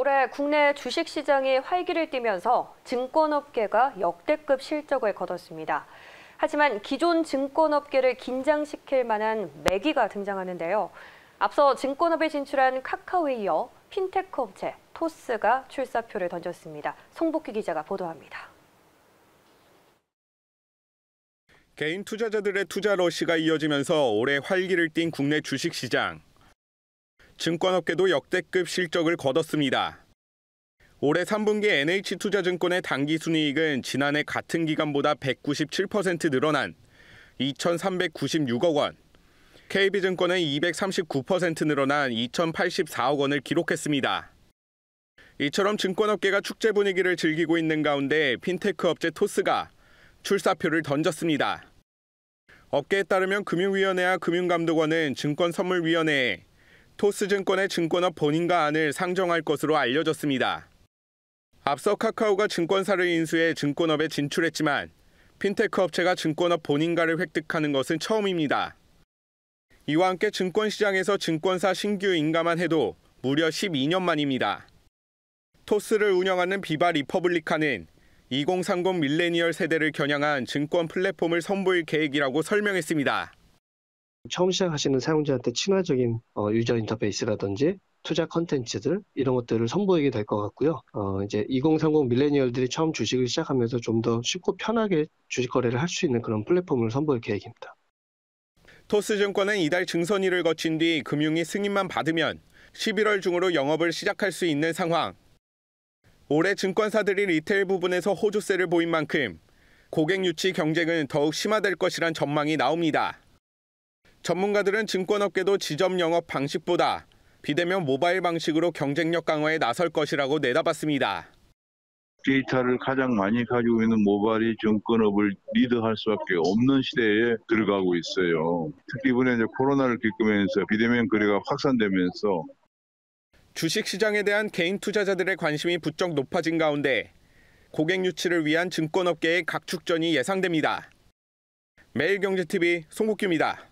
올해 국내 주식시장이 활기를 띠면서 증권업계가 역대급 실적을 거뒀습니다. 하지만 기존 증권업계를 긴장시킬 만한 매기가 등장하는데요. 앞서 증권업에 진출한 카카오에 이어 핀테크 업체 토스가 출사표를 던졌습니다. 송복희 기자가 보도합니다. 개인 투자자들의 투자 러시가 이어지면서 올해 활기를 띤 국내 주식시장. 증권업계도 역대급 실적을 거뒀습니다. 올해 3분기 NH투자증권의 단기 순이익은 지난해 같은 기간보다 197% 늘어난 2,396억 원, KB증권은 239% 늘어난 2,084억 원을 기록했습니다. 이처럼 증권업계가 축제 분위기를 즐기고 있는 가운데 핀테크 업체 토스가 출사표를 던졌습니다. 업계에 따르면 금융위원회와 금융감독원은 증권선물위원회에 토스증권의 증권업 본인과 안을 상정할 것으로 알려졌습니다. 앞서 카카오가 증권사를 인수해 증권업에 진출했지만 핀테크 업체가 증권업 본인가를 획득하는 것은 처음입니다. 이와 함께 증권시장에서 증권사 신규 인가만 해도 무려 12년 만입니다. 토스를 운영하는 비바 리퍼블리카는 2030 밀레니얼 세대를 겨냥한 증권 플랫폼을 선보일 계획이라고 설명했습니다. 처음 시작하시는 사용자한테 친화적인 어, 유저 인터페이스라든지 투자 컨텐츠들 이런 것들을 선보이게 될 것 같고요. 어, 이제 2030 밀레니얼들이 처음 주식을 시작하면서 좀 더 쉽고 편하게 주식 거래를 할 수 있는 그런 플랫폼을 선보일 계획입니다. 토스증권은 이달 증선일을 거친 뒤 금융위 승인만 받으면 11월 중으로 영업을 시작할 수 있는 상황. 올해 증권사들이 리테일 부분에서 호조세를 보인 만큼 고객 유치 경쟁은 더욱 심화될 것이란 전망이 나옵니다. 전문가들은 증권업계도 지점 영업 방식보다 비대면 모바일 방식으로 경쟁력 강화에 나설 것이라고 내다봤습니다. 데이터를 가장 많이 가지고 있는 모바일이 증권업을 리드할 수밖에 없는 시대에 들어가고 있어요. 특히 이번에 이제 코로나를 겪으면서 비대면 거래가 확산되면서 주식시장에 대한 개인 투자자들의 관심이 부쩍 높아진 가운데 고객 유치를 위한 증권업계의 각축전이 예상됩니다. 매일경제TV 송국규입니다.